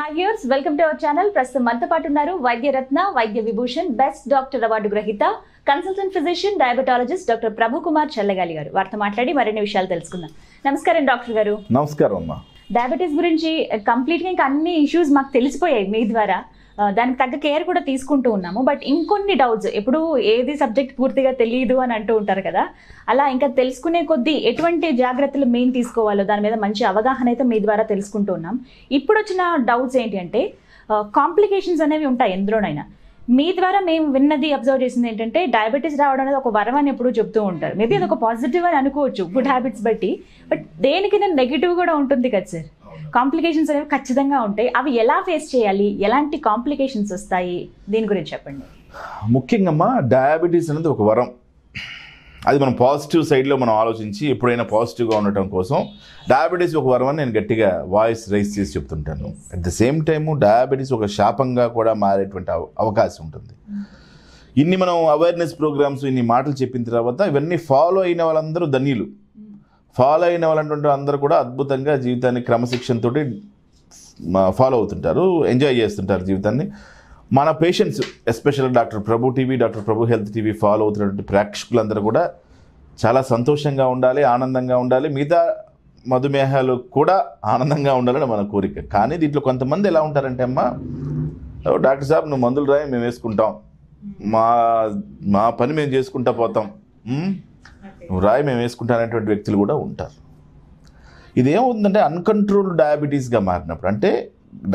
Hi yours welcome to our channel ప్రస్తుతం మనతో పాటు ఉన్నారు Vaidyaratna Vaidya Vibhushan best doctor award గ్రహీత consultant physician diabetologist doctor Prabhu Kumar Challagali గారు వారితో మాట్లాడి మరిన్ని విషయాలు తెలుసుకుందాం నమస్కారం డాక్టర్ గారు నమస్కారం డయాబెటీస్ గురించి కంప్లీట్గా ఇంకా అన్ని ఇష్యూస్ మాకు తెలిసిపోయాయి మీ ద్వారా దానికి తగ్గ కేర్ కూడా తీసుకుంటూ ఉన్నాము బట్ ఇంకొన్ని డౌట్స్ ఎప్పుడు ఏది సబ్జెక్ట్ పూర్తిగా తెలియదు అని అంటూ ఉంటారు కదా అలా ఇంకా తెలుసుకునే కొద్దీ ఎటువంటి జాగ్రత్తలు మేము తీసుకోవాలో దాని మీద మంచి అవగాహన అయితే మీ ద్వారా తెలుసుకుంటూ ఉన్నాం ఇప్పుడు వచ్చిన డౌట్స్ ఏంటి అంటే కాంప్లికేషన్స్ అనేవి ఉంటాయి ఎందులోనైనా మీ ద్వారా మేము విన్నది అబ్జర్వ్ చేసింది ఏంటంటే డయాబెటీస్ రావడం అనేది ఒక వరం అని ఎప్పుడు చెప్తూ ఉంటారు మేబీ అది ఒక పాజిటివ్ hmm. అని అనుకోవచ్చు గుడ్ హ్యాబిట్స్ బట్టి బట్ దేనికి నెగిటివ్ కూడా ఉంటుంది కదా సార్ కాంప్లికేషన్స్ అనేవి ఖచ్చితంగా ఉంటాయి అవి ఎలా ఫేస్ చేయాలి ఎలాంటి కాంప్లికేషన్స్ వస్తాయి దీని గురించి చెప్పండి ముఖ్యంగా డయాబెటీస్ అనేది ఒక వరం అది మనం పాజిటివ్ సైడ్లో మనం ఆలోచించి ఎప్పుడైనా పాజిటివ్గా ఉండటం కోసం డయాబెటీస్ ఒక వరం అని నేను గట్టిగా వాయిస్ రైస్ చేసి చెప్తుంటాను at the same time diabetes ఒక శాపంగా కూడా మారేటువంటి అవకాశం ఉంటుంది ఇన్ని మనం అవేర్నెస్ ప్రోగ్రామ్స్ ఇన్ని మాటలు చెప్పిన తర్వాత ఇవన్నీ ఫాలో అయిన వాళ్ళందరూ ధన్యులు ఫాలో అయిన వాళ్ళంటే అందరూ కూడా అద్భుతంగా జీవితాన్ని క్రమశిక్షణతో ఫాలో అవుతుంటారు ఎంజాయ్ చేస్తుంటారు జీవితాన్ని మన patients especial doctor Prabhu TV doctor Prabhu health TV follow అవుతున్నటువంటి ప్రేక్షకులందరూ కూడా చాలా సంతోషంగా ఉండాలి ఆనందంగా ఉండాలి మిగతా మధుమేహాలు కూడా ఆనందంగా ఉండాలని మన కోరిక కానీ దీంట్లో కొంతమంది ఎలా ఉంటారంటే అమ్మ డాక్టర్ సాబ్ నువ్వు మందులు రాయి మేము వేసుకుంటాం మా మా పని మేము చేసుకుంటా పోతాం నువ్వు రాయి మేము వేసుకుంటానటువంటి వ్యక్తులు కూడా ఉంటారు ఇదేమవుతుందంటే అన్కంట్రోల్డ్ డయాబెటీస్గా మారినప్పుడు అంటే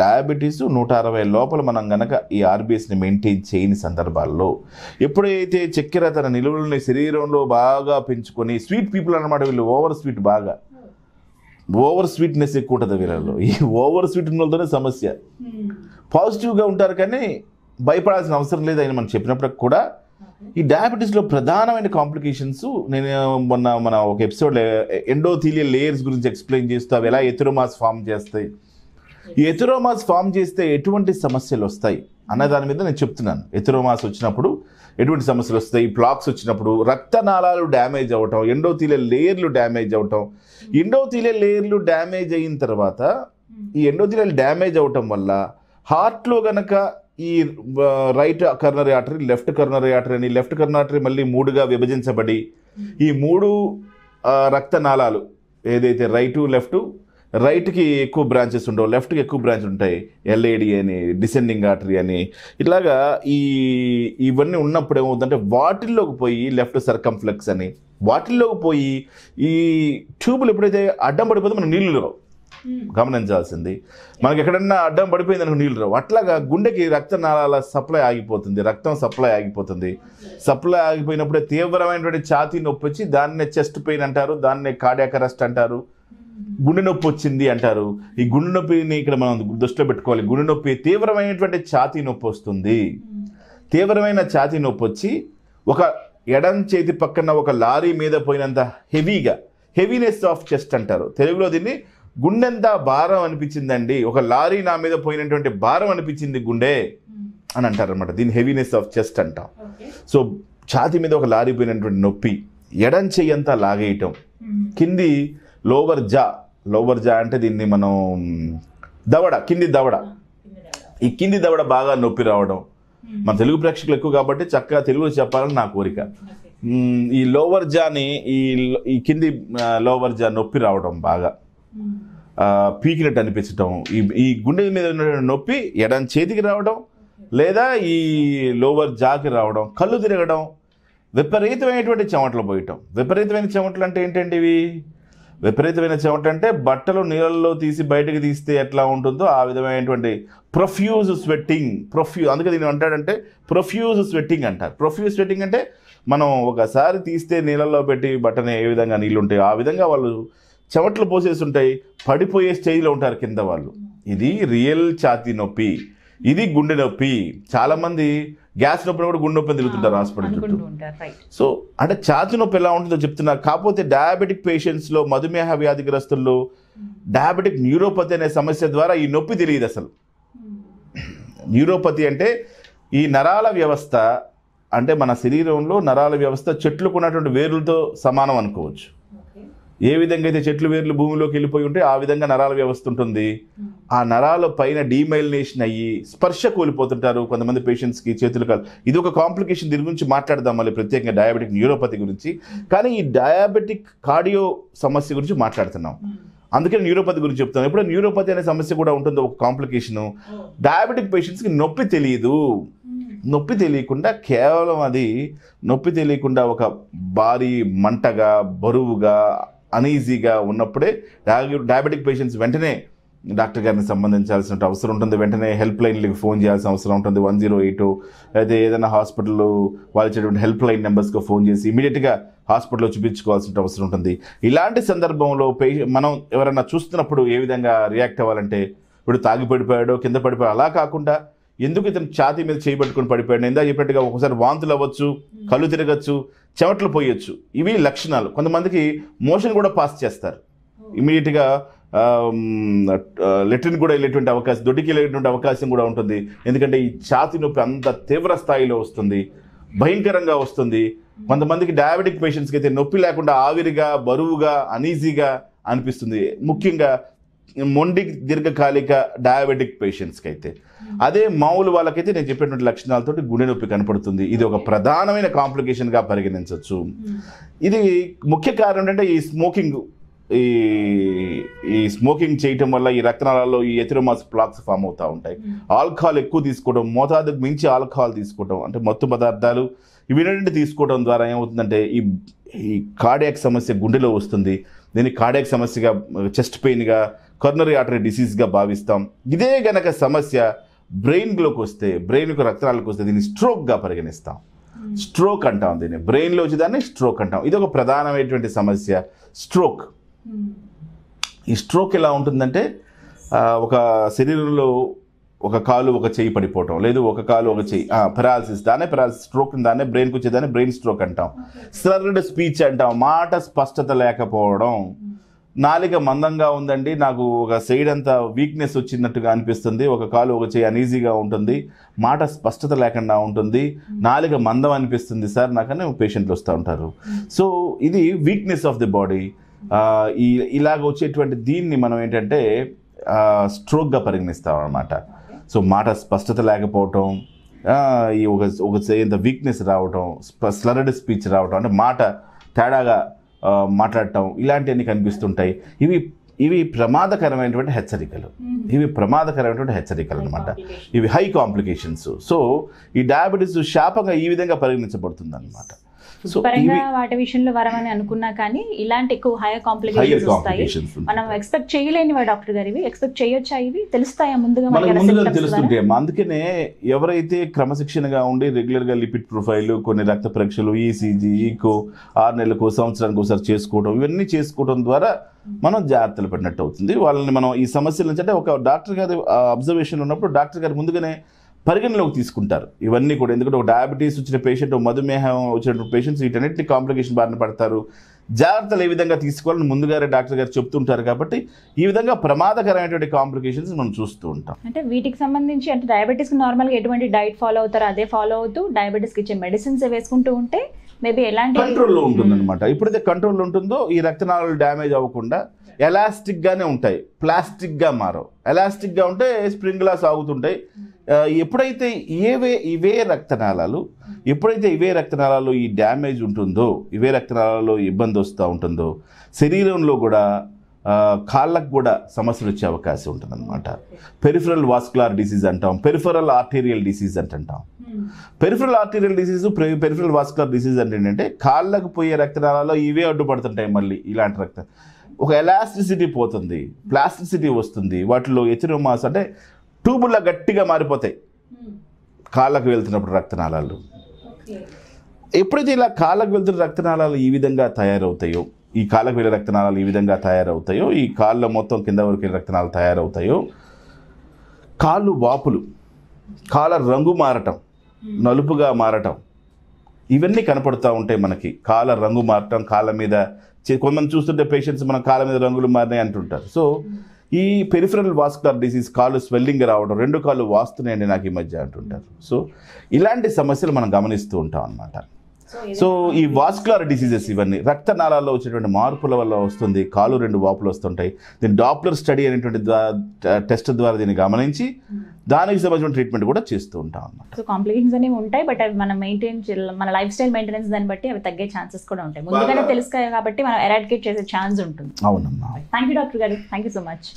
డయాబెటీస్ నూట అరవై లోపల మనం గనక ఈ ఆర్బీఎస్ని మెయింటైన్ చేయని సందర్భాల్లో ఎప్పుడైతే చక్కెర తన నిలువలని శరీరంలో బాగా పెంచుకొని స్వీట్ పీపుల్ అనమాట వీళ్ళు ఓవర్ స్వీట్ బాగా ఓవర్ స్వీట్నెస్ ఎక్కువ ఉంటుంది వీళ్ళలో ఈ ఓవర్ స్వీట్ ఉన్నతోనే సమస్య పాజిటివ్గా ఉంటారు కానీ భయపడాల్సిన అవసరం లేదు అని మనం చెప్పినప్పటికి కూడా ఈ డయాబెటీస్లో ప్రధానమైన కాంప్లికేషన్స్ నేను మొన్న మన ఒక ఎపిసోడ్ ఎండోథీలియల్ లేయర్స్ గురించి ఎక్స్ప్లెయిన్ చేస్తూ అవి ఎలా ఎథిరోమాస్ ఫామ్ చేస్తాయి ఈ ఎథిరోమాస్ ఫామ్ చేస్తే ఎటువంటి సమస్యలు వస్తాయి అన్న దాని మీద నేను చెప్తున్నాను ఎథిరోమాస్ వచ్చినప్పుడు ఎటువంటి సమస్యలు వస్తాయి ప్లాక్స్ వచ్చినప్పుడు రక్తనాళాలు డ్యామేజ్ అవ్వటం ఎండోథీలియల్ లేయర్లు డ్యామేజ్ అవ్వటం ఎండోథీలియల్ లేయర్లు డ్యామేజ్ అయిన తర్వాత ఈ ఎండోథీలియల్ డ్యామేజ్ అవ్వటం వల్ల హార్ట్లో గనక ఈ right coronary artery left coronary artery అని లెఫ్ట్ కర్నరీ మళ్ళీ మూడుగా విభజించబడి ఈ మూడు రక్తనాళాలు ఏదైతే రైటు లెఫ్ట్ రైట్కి ఎక్కువ బ్రాంచెస్ ఉండవు లెఫ్ట్కి ఎక్కువ బ్రాంచెస్ ఉంటాయి ఎల్ఏడి అని డిసెండింగ్ ఆటరీ అని ఇలాగా ఈ ఇవన్నీ ఉన్నప్పుడు ఏమవుతుందంటే వాటిల్లోకి పోయి లెఫ్ట్ సర్కంఫ్లెక్స్ అని వాటిల్లోకి పోయి ఈ ట్యూబులు ఎప్పుడైతే అడ్డం పడిపోతే మనం నీళ్ళు Hmm. గమనించాల్సింది మనకి ఎక్కడన్నా అడ్డం పడిపోయింది అనుకో నీళ్ళు రావు అట్లాగా గుండెకి రక్తనాళాల సప్లై ఆగిపోతుంది రక్తం సప్లై ఆగిపోతుంది సప్లై ఆగిపోయినప్పుడే తీవ్రమైనటువంటి ఛాతీ నొప్పి వచ్చి దాన్నే చెస్ట్ పెయిన్ అంటారు దాన్నే కార్డియాక్ అరెస్ట్ అంటారు గుండె నొప్పి వచ్చింది అంటారు ఈ గుండె నొప్పిని ఇక్కడ మనం దృష్టిలో పెట్టుకోవాలి గుండె నొప్పి తీవ్రమైనటువంటి ఛాతీ నొప్పి వస్తుంది తీవ్రమైన ఛాతీ నొప్పి వచ్చి ఒక ఎడం చేతి పక్కన ఒక లారీ మీద పోయినంత హెవీగా హెవీనెస్ ఆఫ్ చెస్ట్ అంటారు తెలుగులో దీన్ని గుండెంతా భారం అనిపించిందండి ఒక లారీ నా మీద పోయినటువంటి భారం అనిపించింది గుండె hmm. అని అనమాట దీని హెవీనెస్ ఆఫ్ చెస్ట్ అంటాం సో ఛాతి మీద ఒక లారీ పోయినటువంటి నొప్పి ఎడం చెయ్యంతా లాగేయటం hmm. కింది లోవర్ జా లోవర్ జా అంటే దీన్ని మనం దవడ కింది దవడ ah, ఈ కింది దవడ బాగా నొప్పి రావడం hmm. మన తెలుగు ప్రేక్షకులు ఎక్కువ కాబట్టి చక్కగా తెలుగులో చెప్పాలని నా కోరిక ఈ లోవర్ జాని ఈ కింది లోవర్ జా నొప్పి రావడం బాగా పీకినట్టు అనిపించటం ఈ ఈ గుండె మీద ఉన్నటువంటి నొప్పి ఎడం చేతికి రావడం లేదా ఈ లోవర్ జాకి రావడం కళ్ళు తిరగడం విపరీతమైనటువంటి చెమటలు పోయటం విపరీతమైన చెమటలు అంటే ఏంటండి ఇవి విపరీతమైన చెమట అంటే బట్టలు నీళ్ళల్లో తీసి బయటకు తీస్తే ఎట్లా ఉంటుందో ఆ విధమైనటువంటి ప్రొఫ్యూజ్ స్వెట్టింగ్ ప్రొఫ్యూ అందుకే దీన్ని అంటాడంటే ప్రొఫ్యూజ్ స్వెట్టింగ్ అంటారు ప్రొఫ్యూజ్ స్వెట్టింగ్ అంటే మనం ఒకసారి తీస్తే నీళ్ళల్లో పెట్టి బట్టని ఏ విధంగా నీళ్ళు ఉంటాయో ఆ విధంగా వాళ్ళు చెవట్లు పోసేసి ఉంటాయి పడిపోయే స్టేజ్లో ఉంటారు కింద వాళ్ళు ఇది రియల్ ఛాతీ నొప్పి ఇది గుండె నొప్పి చాలామంది గ్యాస్ నొప్పి కూడా గుండె నొప్పి తిరుగుతుంటారు హాస్పిటల్ చుట్టూ సో అంటే ఛాతీ నొప్పి ఎలా ఉంటుందో చెప్తున్నా కాకపోతే డయాబెటిక్ పేషెంట్స్లో మధుమేహ వ్యాధిగ్రస్తుల్లో డయాబెటిక్ న్యూరోపతి అనే సమస్య ద్వారా ఈ నొప్పి తెలియదు అసలు న్యూరోపతి అంటే ఈ నరాల వ్యవస్థ అంటే మన శరీరంలో నరాల వ్యవస్థ చెట్లుకున్నటువంటి వేరులతో సమానం అనుకోవచ్చు ఏ విధంగా అయితే చెట్లు వేర్లు భూమిలోకి వెళ్ళిపోయి ఉంటే ఆ విధంగా నరాల వ్యవస్థ ఉంటుంది ఆ నరాల పైన డీమైలినేషన్ అయ్యి స్పర్శ కోల్పోతుంటారు కొంతమంది పేషెంట్స్కి చేతులు కాదు ఇది ఒక కాంప్లికేషన్ దీని గురించి మాట్లాడదాం మళ్ళీ ప్రత్యేకంగా డయాబెటిక్ న్యూరోపతి గురించి కానీ ఈ డయాబెటిక్ కార్డియో సమస్య గురించి మాట్లాడుతున్నాం అందుకే న్యూరోపతి గురించి చెప్తాను ఇప్పుడు న్యూరోపతి అనే సమస్య కూడా ఉంటుంది ఒక కాంప్లికేషను డయాబెటిక్ పేషెంట్స్కి నొప్పి తెలియదు నొప్పి తెలియకుండా కేవలం అది నొప్పి తెలియకుండా ఒక భారీ మంటగా బరువుగా అనీజీగా ఉన్నప్పుడే డయాబెటిక్ పేషెంట్స్ వెంటనే డాక్టర్ గారిని సంబంధించాల్సిన అవసరం ఉంటుంది వెంటనే హెల్ప్ లైన్లకు ఫోన్ చేయాల్సిన అవసరం ఉంటుంది వన్ జీరో ఎయిట్ అయితే ఏదైనా హాస్పిటల్లో వాళ్ళు ఇచ్చేటువంటి హెల్ప్ లైన్ నెంబర్స్కి ఫోన్ చేసి ఇమీడియట్గా హాస్పిటల్లో చూపించుకోవాల్సిన అవసరం ఉంటుంది ఇలాంటి సందర్భంలో మనం ఎవరైనా చూస్తున్నప్పుడు ఏ విధంగా రియాక్ట్ అవ్వాలంటే ఇప్పుడు తాగి పడిపోయాడో కింద పడిపోయాడు అలా కాకుండా ఎందుకు ఇతను ఛాతీ మీద చేయబెట్టుకుని పడిపోయాడు ఇందా చెప్పినట్టుగా ఒకసారి వాంతులు అవ్వచ్చు కళ్ళు తిరగచ్చు చెమట్లు పోయొచ్చు ఇవి లక్షణాలు కొంతమందికి మోషన్ కూడా పాస్ చేస్తారు ఇమీడియట్గా లెట్రిన్ కూడా వెళ్ళేటువంటి అవకాశం దొడ్డికి వెళ్ళేటువంటి అవకాశం కూడా ఉంటుంది ఎందుకంటే ఈ ఛాతి నొప్పి అంత తీవ్ర స్థాయిలో వస్తుంది భయంకరంగా వస్తుంది కొంతమందికి డయాబెటిక్ పేషెంట్స్కి అయితే నొప్పి లేకుండా ఆవిరిగా బరువుగా అనీజీగా అనిపిస్తుంది ముఖ్యంగా మొండి దీర్ఘకాలిక డయాబెటిక్ పేషెంట్స్కి అయితే అదే మామూలు వాళ్ళకైతే నేను చెప్పినటువంటి లక్షణాలతోటి గుండె నొప్పి కనపడుతుంది ఇది ఒక ప్రధానమైన కాంప్లికేషన్గా పరిగణించవచ్చు ఇది ముఖ్య కారణం ఏంటంటే ఈ స్మోకింగ్ ఈ ఈ స్మోకింగ్ చేయటం వల్ల ఈ రక్తనాళాల్లో ఈ ఎథిరోమాస్ ప్లాక్స్ ఫామ్ అవుతూ ఉంటాయి ఆల్కహాల్ ఎక్కువ తీసుకోవడం మోతాదుకు మించి ఆల్కహాల్ తీసుకోవడం అంటే మత్తు పదార్థాలు ఇవి తీసుకోవడం ద్వారా ఏమవుతుందంటే ఈ ఈ కార్డియాక్ సమస్య గుండెలో వస్తుంది దీన్ని కార్డియాక్ సమస్యగా చెస్ట్ పెయిన్గా కర్నరీ ఆర్టరీ డిసీజ్గా భావిస్తాం ఇదే గనక సమస్య బ్రెయిన్లోకి వస్తే బ్రెయిన్కు రక్తనాలకు వస్తే దీన్ని స్ట్రోక్గా పరిగణిస్తాం స్ట్రోక్ hmm. అంటాం దీన్ని బ్రెయిన్లో వచ్చేదాన్ని స్ట్రోక్ అంటాం ఇది ఒక ప్రధానమైనటువంటి సమస్య స్ట్రోక్ hmm. ఈ స్ట్రోక్ ఎలా ఉంటుందంటే ఒక శరీరంలో ఒక కాలు ఒక చెయ్యి పడిపోవటం లేదు ఒక కాలు ఒక చెయ్యి పెరాలసిస్ దానే పెరాలసిస్ స్ట్రోక్ దాన్నే బ్రెయిన్కి వచ్చేదాన్ని బ్రెయిన్ స్ట్రోక్ అంటాం స్లర్డ్ స్పీచ్ అంటాం మాట స్పష్టత లేకపోవడం నాలిక మందంగా ఉందండి నాకు ఒక సైడ్ అంతా వీక్నెస్ వచ్చినట్టుగా అనిపిస్తుంది ఒక కాలు ఒక చేయి అనీజీగా ఉంటుంది మాట స్పష్టత లేకుండా ఉంటుంది hmm. నాలిక మందం అనిపిస్తుంది సార్ నాకనే పేషెంట్లు వస్తూ ఉంటారు hmm. సో ఇది వీక్నెస్ ఆఫ్ ది బాడీ ఈ ఇలాగ వచ్చేటువంటి దీన్ని మనం ఏంటంటే స్ట్రోక్గా పరిగణిస్తాం అనమాట సో మాట స్పష్టత లేకపోవటం ఈ ఒక ఒక వీక్నెస్ రావటం స్లరడ్ స్పీచ్ రావటం అంటే మాట తేడాగా మాట్లాడటం ఇలాంటివన్నీ కనిపిస్తుంటాయి ఇవి ఇవి ప్రమాదకరమైనటువంటి హెచ్చరికలు ఇవి ప్రమాదకరమైనటువంటి హెచ్చరికలు అనమాట ఇవి హై కాంప్లికేషన్స్ సో ఈ డయాబెటీస్ శాపంగా ఈ విధంగా పరిగణించబడుతుంది అనమాట పరంగా వాటి విషయంలో వరమని అనుకున్నా కానీ ఇలాంటి ఎక్కువ హైయర్ కాంప్లికేషన్స్ వస్తాయి మనం ఎక్స్పెక్ట్ చేయలేనివా డాక్టర్ గారు ఇవి ఎక్స్పెక్ట్ చేయొచ్చా ఇవి తెలుస్తాయా ముందుగా ముందుగా తెలుస్తుంటే అందుకనే ఎవరైతే క్రమశిక్షణగా ఉండి రెగ్యులర్ గా లిపిడ్ ప్రొఫైల్ కొన్ని రక్త పరీక్షలు ఈసీజీ e ఈకో e ఆరు నెలలకు సంవత్సరానికి ఒకసారి చేసుకోవడం ఇవన్నీ చేసుకోవడం ద్వారా మనం జాగ్రత్తలు పడినట్టు అవుతుంది వాళ్ళని మనం ఈ సమస్యల నుంచి అంటే ఒక డాక్టర్ గారి అబ్జర్వేషన్ ఉన్నప్పుడు డాక్టర్ గారు ముందుగానే పరిగణలోకి తీసుకుంటారు ఇవన్నీ కూడా ఎందుకంటే ఒక డయాబెటీస్ వచ్చిన పేషెంట్ మధుమేహం వచ్చిన పేషెంట్స్ వీటన్నిటిని కాంప్లికేషన్ బారిన పడతారు జాగ్రత్తలు ఏ విధంగా తీసుకోవాలని ముందుగానే డాక్టర్ గారు చెప్తుంటారు కాబట్టి ఈ విధంగా ప్రమాదకరమైనటువంటి కాంప్లికేషన్స్ మనం చూస్తూ ఉంటాం అంటే వీటికి సంబంధించి అంటే డయాబెటీస్కి నార్మల్గా ఎటువంటి డైట్ ఫాలో అవుతారు అదే ఫాలో అవుతూ డయాబెటీస్కి ఇచ్చే మెడిసిన్స్ వేసుకుంటూ ఉంటే మేబీ ఎలాంటి కంట్రోల్లో hmm. ఉంటుందన్నమాట ఎప్పుడైతే కంట్రోల్లో ఉంటుందో ఈ రక్తనాళాలు డ్యామేజ్ అవ్వకుండా ఎలాస్టిక్గానే ఉంటాయి ప్లాస్టిక్గా మారవు ఎలాస్టిక్గా ఉంటే స్ప్రింగ్లా సాగుతుంటాయి ఎప్పుడైతే ఏవే ఇవే రక్తనాళాలు ఎప్పుడైతే ఇవే రక్తనాళాలు ఈ డ్యామేజ్ ఉంటుందో ఇవే రక్తనాళాలలో ఇబ్బంది వస్తూ ఉంటుందో శరీరంలో కూడా కాళ్ళకు కూడా సమస్యలు వచ్చే అవకాశం ఉంటుందన్నమాట పెరిఫరల్ వాస్కులార్ డిసీజ్ అంటాం పెరిఫరల్ ఆర్టీరియల్ డిసీజ్ అంటుంటాం peripheral arterial disease peripheral vascular disease అంటే ఏంటంటే కాళ్ళకు పోయే రక్తనాళాలలో ఇవే అడ్డుపడుతుంటాయి మళ్ళీ ఇలాంటి రక్త ఒక ఎలాస్టిసిటీ పోతుంది ప్లాస్టిసిటీ వస్తుంది వాటిలో ఎథిరోమాస్ అంటే ట్యూబుల్లా గట్టిగా మారిపోతాయి hmm. కాళ్ళకు వెళ్తున్నప్పుడు రక్తనాళాలు ఎప్పుడైతే ఇలా కాళ్ళకు వెళ్తున్న రక్తనాళాలు ఈ విధంగా తయారవుతాయో ఈ కాళ్ళకు వెళ్ళే రక్తనాళాలు ఈ విధంగా తయారవుతాయో ఈ కాళ్ళ మొత్తం కింద వరకు వెళ్ళే రక్తనాలు తయారవుతాయో కాళ్ళు వాపులు కాళ్ళ రంగు మారటం hmm. నలుపుగా మారటం ఇవన్నీ కనపడుతూ ఉంటాయి మనకి కాళ్ళ రంగు మారటం కాళ్ళ మీద కొంతమంది చూస్తుంటే పేషెంట్స్ మన కాళ్ళ మీద రంగులు మారినాయి అంటుంటారు సో hmm. ఈ పెరిఫరల్ వాస్కులర్ డిసీజ్ కాలు స్వెల్లింగ్ రావడం రెండు కాళ్ళు వాస్తున్నాయండి నాకు ఈ మధ్య అంటుంటారు సో ఇలాంటి సమస్యలు మనం గమనిస్తూ ఉంటాం అన్నమాట సో ఈ వాస్కులర్ డిసీజెస్ ఇవన్నీ రక్తనాళాల్లో వచ్చేటువంటి మార్పుల వల్ల వస్తుంది కాలు రెండు వాపులు వస్తుంటాయి దీని డాప్లర్ స్టడీ అనేటువంటి టెస్ట్ ద్వారా దీన్ని గమనించి hmm. దానికి సంబంధించిన ట్రీట్మెంట్ కూడా చేస్తూ ఉంటాం అన్నమాట సో కాంప్లికేషన్స్ అనేవి ఉంటాయి బట్ అవి మనం మెయింటైన్ మన లైఫ్ స్టైల్ మెయింటెనెన్స్ దాన్ని బట్టి అవి తగ్గే ఛాన్సెస్ కూడా ఉంటాయి ముందుగానే తెలుసు కాబట్టి మనం ఎరాడికేట్ చేసే ఛాన్స్ ఉంటుంది అవునమ్మా థ్యాంక్ యూ డాక్టర్ గారు థ్యాంక్ యూ సో మచ్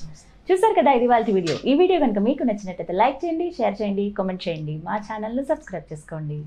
చూసారు కదా ఇది వాళ్ళ వీడియో ఈ వీడియో కనుక మీకు నచ్చినట్లయితే లైక్ చేయండి షేర్ చేయండి కామెంట్ చేయండి మా ఛానల్ను సబ్స్క్రైబ్ చేసుకోండి